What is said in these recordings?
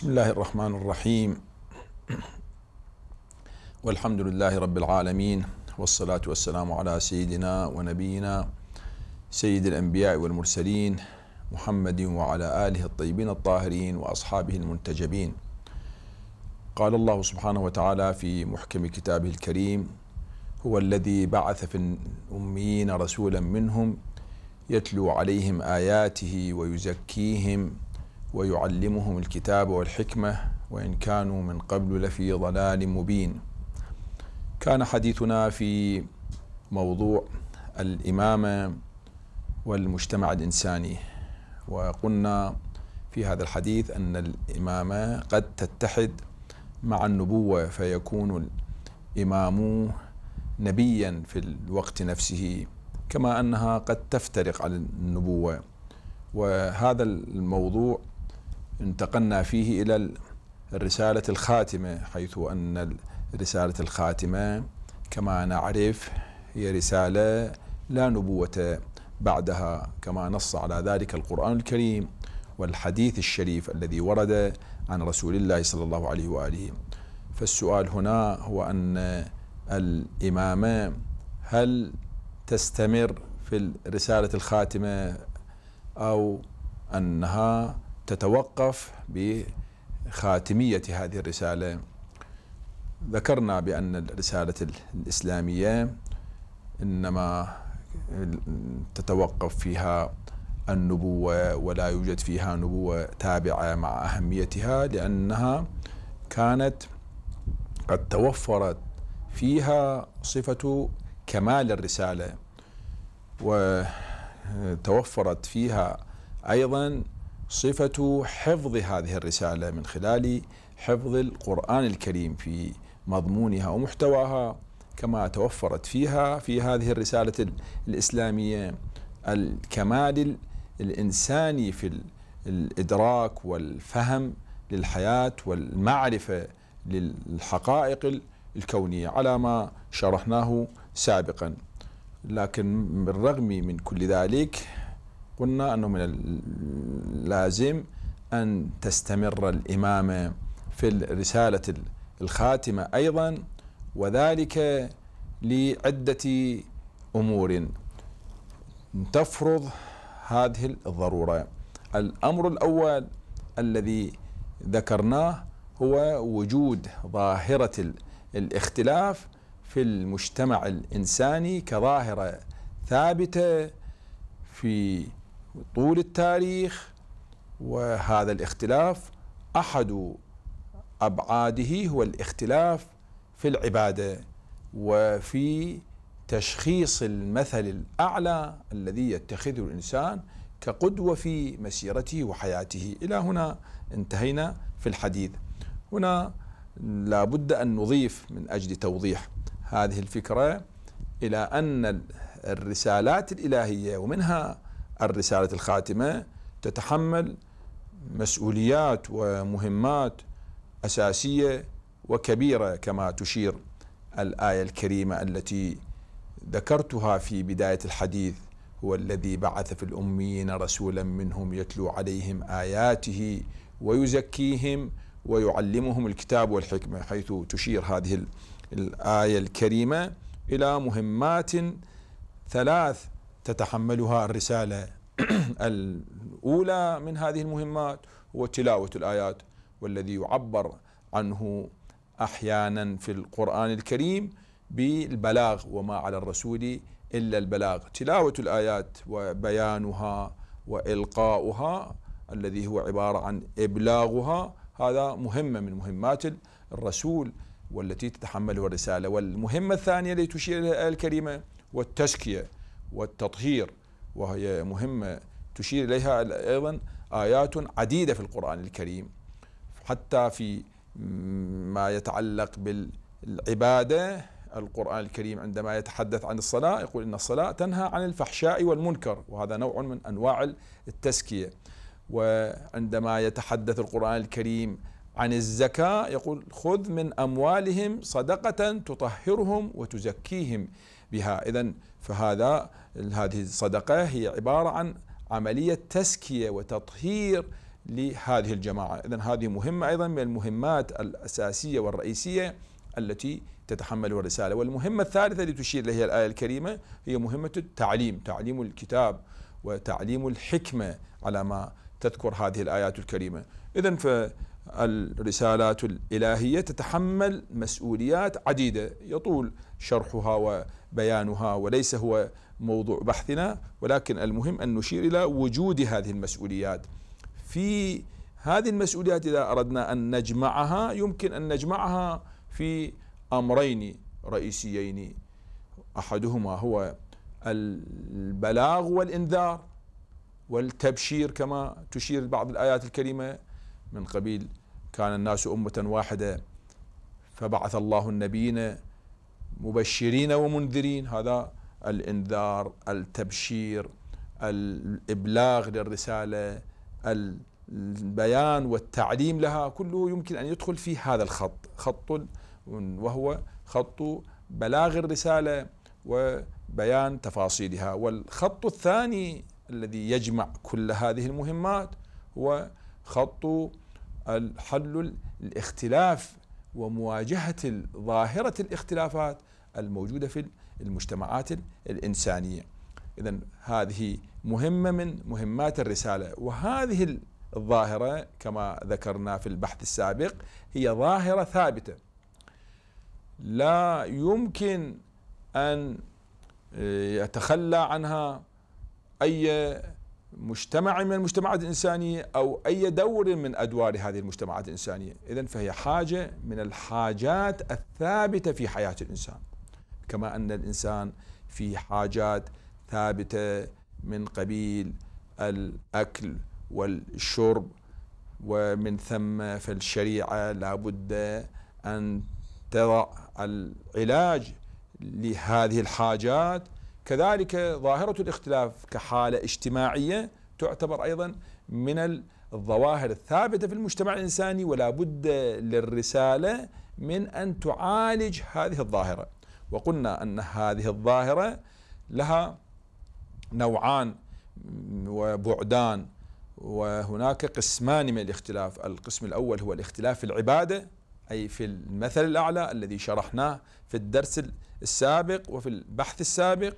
بسم الله الرحمن الرحيم والحمد لله رب العالمين والصلاة والسلام على سيدنا ونبينا سيد الأنبياء والمرسلين محمد وعلى آله الطيبين الطاهرين وأصحابه المنتجبين قال الله سبحانه وتعالى في محكم كتابه الكريم هو الذي بعث في الأميين رسولا منهم يتلو عليهم آياته ويزكيهم ويعلمهم الكتاب والحكمة وإن كانوا من قبل لفي ضلال مبين كان حديثنا في موضوع الإمامة والمجتمع الإنساني وقلنا في هذا الحديث أن الإمامة قد تتحد مع النبوة فيكون الإمام نبيا في الوقت نفسه كما أنها قد تفترق عن النبوة وهذا الموضوع انتقلنا فيه إلى الرسالة الخاتمة حيث أن الرسالة الخاتمة كما نعرف هي رسالة لا نبوة بعدها كما نص على ذلك القرآن الكريم والحديث الشريف الذي ورد عن رسول الله صلى الله عليه وآله فالسؤال هنا هو أن الإمامة هل تستمر في الرسالة الخاتمة أو أنها تتوقف بخاتمية هذه الرسالة ذكرنا بأن الرسالة الإسلامية إنما تتوقف فيها النبوة ولا يوجد فيها نبوة تابعة مع أهميتها لأنها كانت قد توفرت فيها صفة كمال الرسالة وتوفرت فيها أيضا صفة حفظ هذه الرسالة من خلال حفظ القرآن الكريم في مضمونها ومحتواها كما توفرت فيها في هذه الرسالة الإسلامية الكمال الإنساني في الإدراك والفهم للحياة والمعرفة للحقائق الكونية على ما شرحناه سابقا لكن بالرغم من كل ذلك قلنا أنه من اللازم أن تستمر الإمامة في الرسالة الخاتمة أيضا وذلك لعدة أمور تفرض هذه الضرورة الأمر الأول الذي ذكرناه هو وجود ظاهرة الاختلاف في المجتمع الإنساني كظاهرة ثابتة في طول التاريخ وهذا الاختلاف احد ابعاده هو الاختلاف في العباده وفي تشخيص المثل الاعلى الذي يتخذه الانسان كقدوه في مسيرته وحياته الى هنا انتهينا في الحديث هنا لابد ان نضيف من اجل توضيح هذه الفكره الى ان الرسالات الالهيه ومنها الرسالة الخاتمة تتحمل مسؤوليات ومهمات أساسية وكبيرة كما تشير الآية الكريمة التي ذكرتها في بداية الحديث هو الذي بعث في الأميين رسولا منهم يتلو عليهم آياته ويزكيهم ويعلمهم الكتاب والحكمة حيث تشير هذه الآية الكريمة إلى مهمات ثلاث تتحملها الرسالة الأولى من هذه المهمات هو تلاوة الآيات والذي يعبر عنه أحيانا في القرآن الكريم بالبلاغ وما على الرسول إلا البلاغ تلاوة الآيات وبيانها وإلقاؤها الذي هو عبارة عن إبلاغها هذا مهمة من مهمات الرسول والتي تتحملها الرسالة والمهمة الثانية التي تشير إليها الآية الكريمة والتزكية والتطهير وهي مهمة تشير إليها أيضا آيات عديدة في القرآن الكريم حتى في ما يتعلق بالعبادة القرآن الكريم عندما يتحدث عن الصلاة يقول إن الصلاة تنهى عن الفحشاء والمنكر وهذا نوع من أنواع التزكية وعندما يتحدث القرآن الكريم عن الزكاة يقول خذ من أموالهم صدقة تطهرهم وتزكيهم بها إذا فهذا هذه الصدقة هي عبارة عن عملية تزكية وتطهير لهذه الجماعة إذا هذه مهمة أيضا من المهمات الأساسية والرئيسية التي تتحمل الرسالة والمهمة الثالثة التي تشير لها الآية الكريمة هي مهمة التعليم تعليم الكتاب وتعليم الحكمة على ما تذكر هذه الآيات الكريمة إذا فالرسالات الإلهية تتحمل مسؤوليات عديدة يطول شرحها وبيانها وليس هو موضوع بحثنا ولكن المهم أن نشير إلى وجود هذه المسؤوليات في هذه المسؤوليات إذا أردنا أن نجمعها يمكن أن نجمعها في أمرين رئيسيين أحدهما هو البلاغ والإنذار والتبشير كما تشير بعض الآيات الكريمة من قبيل كان الناس أمة واحدة فبعث الله النبيين مبشرين ومنذرين هذا الانذار التبشير الابلاغ للرساله البيان والتعليم لها كله يمكن ان يدخل في هذا الخط خط وهو خط بلاغ الرساله وبيان تفاصيلها والخط الثاني الذي يجمع كل هذه المهمات هو خط حل الاختلاف ومواجهه ظاهره الاختلافات الموجوده في المجتمعات الإنسانية إذا هذه مهمة من مهمات الرسالة وهذه الظاهرة كما ذكرنا في البحث السابق هي ظاهرة ثابتة لا يمكن أن آه، يتخلى عنها أي مجتمع من المجتمعات الإنسانية أو أي دور من أدوار هذه المجتمعات الإنسانية إذا فهي حاجة من الحاجات الثابتة في حياة الإنسان كما أن الإنسان في حاجات ثابتة من قبيل الأكل والشرب ومن ثم فالشريعة لابد أن تضع العلاج لهذه الحاجات كذلك ظاهرة الاختلاف كحالة اجتماعية تعتبر أيضا من الظواهر الثابتة في المجتمع الإنساني ولا بد للرسالة من أن تعالج هذه الظاهرة وقلنا أن هذه الظاهرة لها نوعان وبعدان وهناك قسمان من الاختلاف القسم الأول هو الاختلاف في العبادة أي في المثل الأعلى الذي شرحناه في الدرس السابق وفي البحث السابق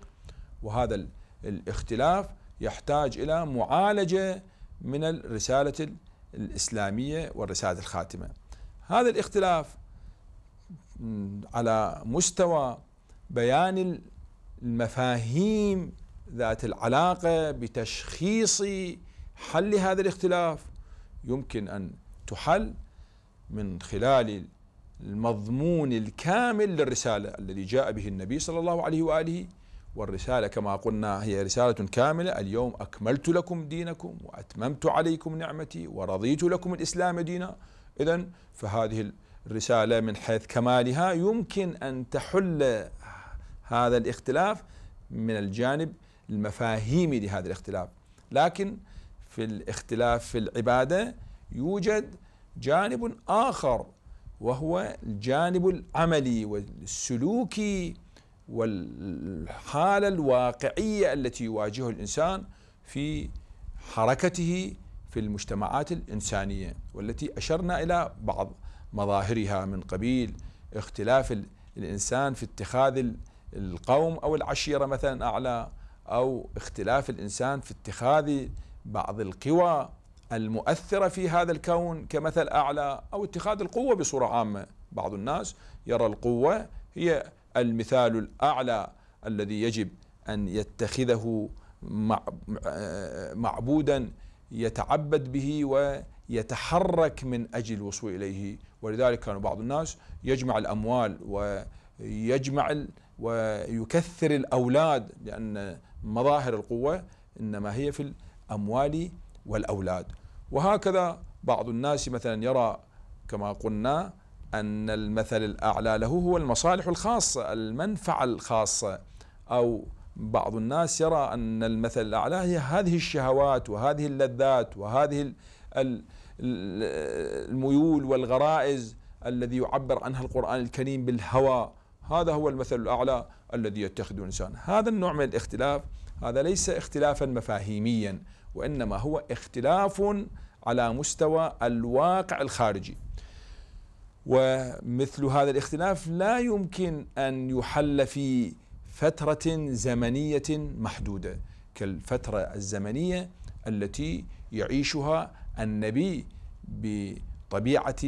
وهذا الاختلاف يحتاج إلى معالجة من الرسالة الإسلامية والرسالة الخاتمة هذا الاختلاف على مستوى بيان المفاهيم ذات العلاقه بتشخيص حل هذا الاختلاف يمكن ان تحل من خلال المضمون الكامل للرساله الذي جاء به النبي صلى الله عليه واله والرساله كما قلنا هي رساله كامله اليوم اكملت لكم دينكم واتممت عليكم نعمتي ورضيت لكم الاسلام دينا اذا فهذه الرسالة من حيث كمالها يمكن أن تحل هذا الاختلاف من الجانب المفاهيمي لهذا الاختلاف لكن في الاختلاف في العبادة يوجد جانب آخر وهو الجانب العملي والسلوكي والحالة الواقعية التي يواجهها الإنسان في حركته في المجتمعات الإنسانية والتي أشرنا إلى بعض مظاهرها من قبيل اختلاف الانسان في اتخاذ القوم او العشيره مثلا اعلى او اختلاف الانسان في اتخاذ بعض القوى المؤثره في هذا الكون كمثل اعلى او اتخاذ القوه بصوره عامه بعض الناس يرى القوه هي المثال الاعلى الذي يجب ان يتخذه معبودا يتعبد به ويتحرك من اجل الوصول اليه ولذلك كان بعض الناس يجمع الأموال ويجمع ويكثر الأولاد لأن مظاهر القوة إنما هي في الأموال والأولاد وهكذا بعض الناس مثلا يرى كما قلنا أن المثل الأعلى له هو المصالح الخاصة المنفعة الخاصة أو بعض الناس يرى أن المثل الأعلى هي هذه الشهوات وهذه اللذات وهذه ال الميول والغرائز الذي يعبر عنها القرآن الكريم بالهوى هذا هو المثل الأعلى الذي يتخذه الإنسان هذا النوع من الاختلاف هذا ليس اختلافا مفاهيميا وإنما هو اختلاف على مستوى الواقع الخارجي ومثل هذا الاختلاف لا يمكن أن يحل في فترة زمنية محدودة كالفترة الزمنية التي يعيشها النبي بطبيعة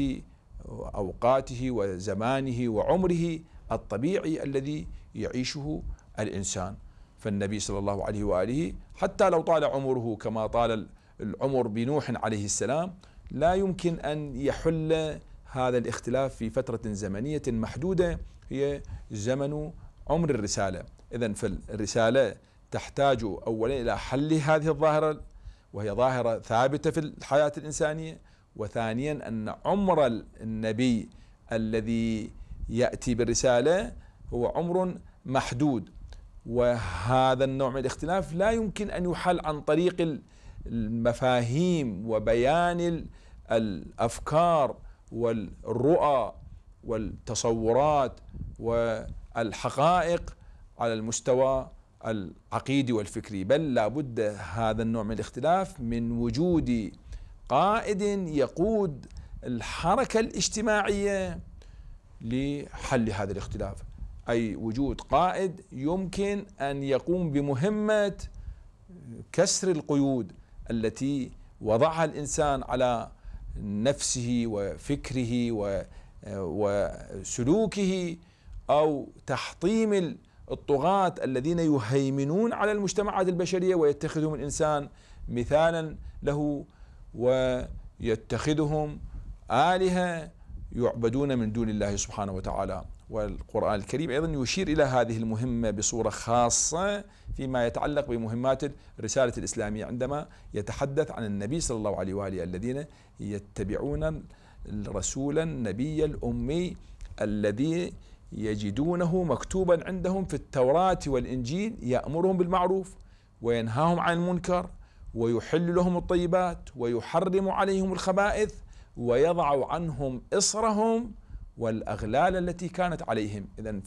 أوقاته وزمانه وعمره الطبيعي الذي يعيشه الإنسان فالنبي صلى الله عليه وآله حتى لو طال عمره كما طال العمر بنوح عليه السلام لا يمكن أن يحل هذا الاختلاف في فترة زمنية محدودة هي زمن عمر الرسالة إذا فالرسالة تحتاج أولا إلى حل هذه الظاهرة وهي ظاهرة ثابتة في الحياة الإنسانية وثانيا أن عمر النبي الذي يأتي بالرسالة هو عمر محدود وهذا النوع من الاختلاف لا يمكن أن يحل عن طريق المفاهيم وبيان الأفكار والرؤى والتصورات والحقائق على المستوى العقيدي والفكري بل لابد هذا النوع من الاختلاف من وجود قائد يقود الحركة الاجتماعية لحل هذا الاختلاف أي وجود قائد يمكن أن يقوم بمهمة كسر القيود التي وضعها الإنسان على نفسه وفكره وسلوكه أو تحطيم الطغاة الذين يهيمنون على المجتمعات البشرية ويتخذهم الإنسان مثالا له ويتخذهم آلهة يعبدون من دون الله سبحانه وتعالى والقرآن الكريم أيضا يشير إلى هذه المهمة بصورة خاصة فيما يتعلق بمهمات الرسالة الإسلامية عندما يتحدث عن النبي صلى الله عليه وآله الذين يتبعون الرسول النبي الأمي الذي يجدونه مكتوبا عندهم في التوراة والإنجيل يأمرهم بالمعروف وينهاهم عن المنكر ويحل لهم الطيبات ويحرم عليهم الخبائث ويضع عنهم إصرهم والأغلال التي كانت عليهم إذا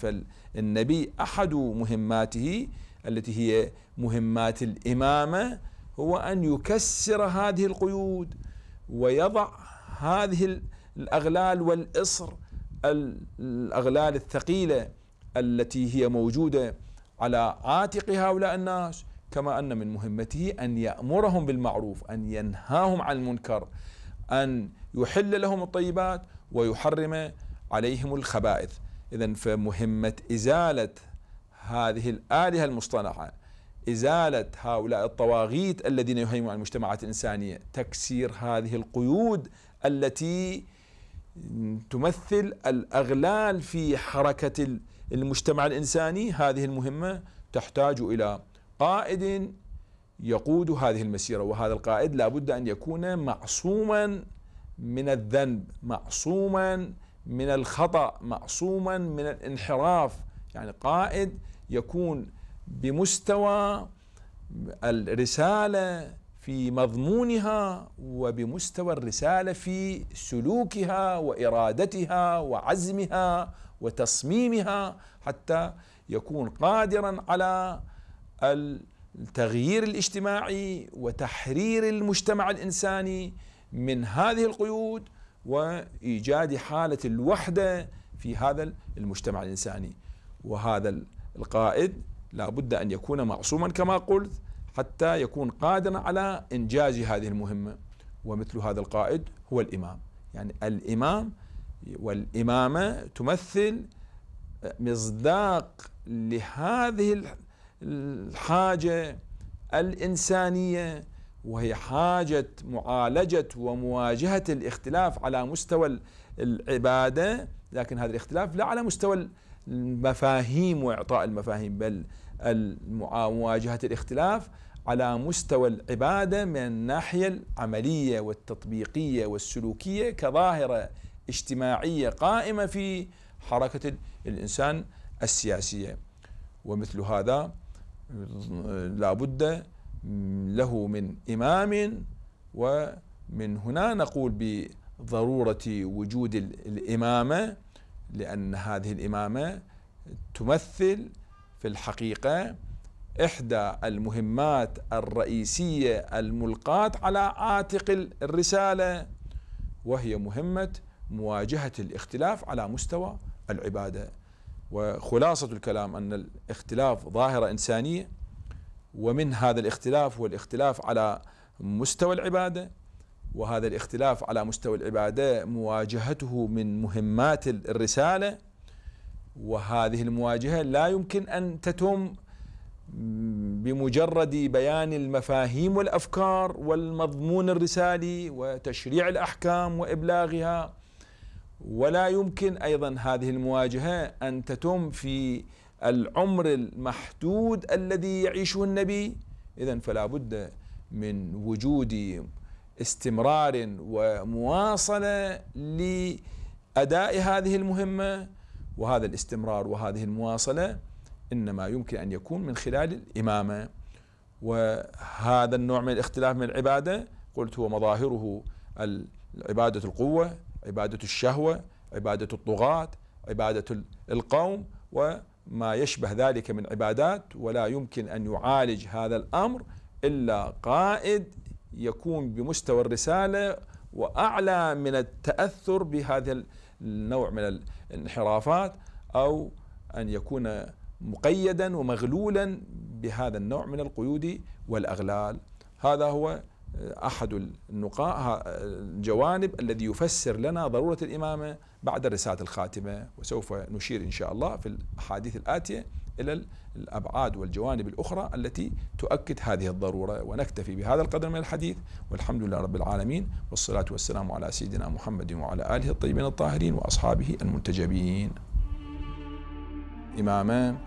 فالنبي أحد مهماته التي هي مهمات الإمامة هو أن يكسر هذه القيود ويضع هذه الأغلال والإصر الأغلال الثقيلة التي هي موجودة على عاتق هؤلاء الناس كما أن من مهمته أن يأمرهم بالمعروف أن ينهاهم عن المنكر أن يحل لهم الطيبات ويحرم عليهم الخبائث إذا فمهمة إزالة هذه الآلهة المصطنعة إزالة هؤلاء الطواغيت الذين يهيمنون على المجتمعات الإنسانية تكسير هذه القيود التي تمثل الأغلال في حركة المجتمع الإنساني هذه المهمة تحتاج إلى قائد يقود هذه المسيرة وهذا القائد لابد أن يكون معصوما من الذنب معصوما من الخطأ معصوما من الانحراف يعني قائد يكون بمستوى الرسالة في مضمونها وبمستوى الرساله في سلوكها وارادتها وعزمها وتصميمها حتى يكون قادرا على التغيير الاجتماعي وتحرير المجتمع الانساني من هذه القيود وايجاد حاله الوحده في هذا المجتمع الانساني وهذا القائد لا بد ان يكون معصوما كما قلت حتى يكون قادرا على إنجاز هذه المهمة ومثل هذا القائد هو الإمام يعني الإمام والإمامة تمثل مصداق لهذه الحاجة الإنسانية وهي حاجة معالجة ومواجهة الاختلاف على مستوى العبادة لكن هذا الاختلاف لا على مستوى المفاهيم وإعطاء المفاهيم بل مواجهة الاختلاف على مستوى العبادة من الناحية العملية والتطبيقية والسلوكية كظاهرة اجتماعية قائمة في حركة الإنسان السياسية ومثل هذا لابد له من إمام ومن هنا نقول بضرورة وجود الإمامة لأن هذه الإمامة تمثل في الحقيقة إحدى المهمات الرئيسية الملقاة على عاتق الرسالة وهي مهمة مواجهة الاختلاف على مستوى العبادة وخلاصة الكلام أن الاختلاف ظاهرة إنسانية ومن هذا الاختلاف هو الاختلاف على مستوى العبادة وهذا الاختلاف على مستوى العبادة مواجهته من مهمات الرسالة وهذه المواجهة لا يمكن أن تتم بمجرد بيان المفاهيم والافكار والمضمون الرسالي وتشريع الاحكام وابلاغها ولا يمكن ايضا هذه المواجهه ان تتم في العمر المحدود الذي يعيشه النبي اذا فلا بد من وجود استمرار ومواصله لاداء هذه المهمه وهذا الاستمرار وهذه المواصله إنما يمكن أن يكون من خلال الإمامة وهذا النوع من الاختلاف من العبادة قلت هو مظاهره عبادة القوة عبادة الشهوة عبادة الطغاة عبادة القوم وما يشبه ذلك من عبادات ولا يمكن أن يعالج هذا الأمر إلا قائد يكون بمستوى الرسالة وأعلى من التأثر بهذا النوع من الانحرافات أو أن يكون مقيدا ومغلولا بهذا النوع من القيود والأغلال هذا هو آه، أحد النقاء الجوانب الذي يفسر لنا ضرورة الإمامة بعد الرساله الخاتمة وسوف نشير إن شاء الله في الأحاديث الآتية إلى الأبعاد والجوانب الأخرى التي تؤكد هذه الضرورة ونكتفي بهذا القدر من الحديث والحمد لله رب العالمين والصلاة والسلام على سيدنا محمد وعلى آله الطيبين الطاهرين وأصحابه المنتجبين إمامة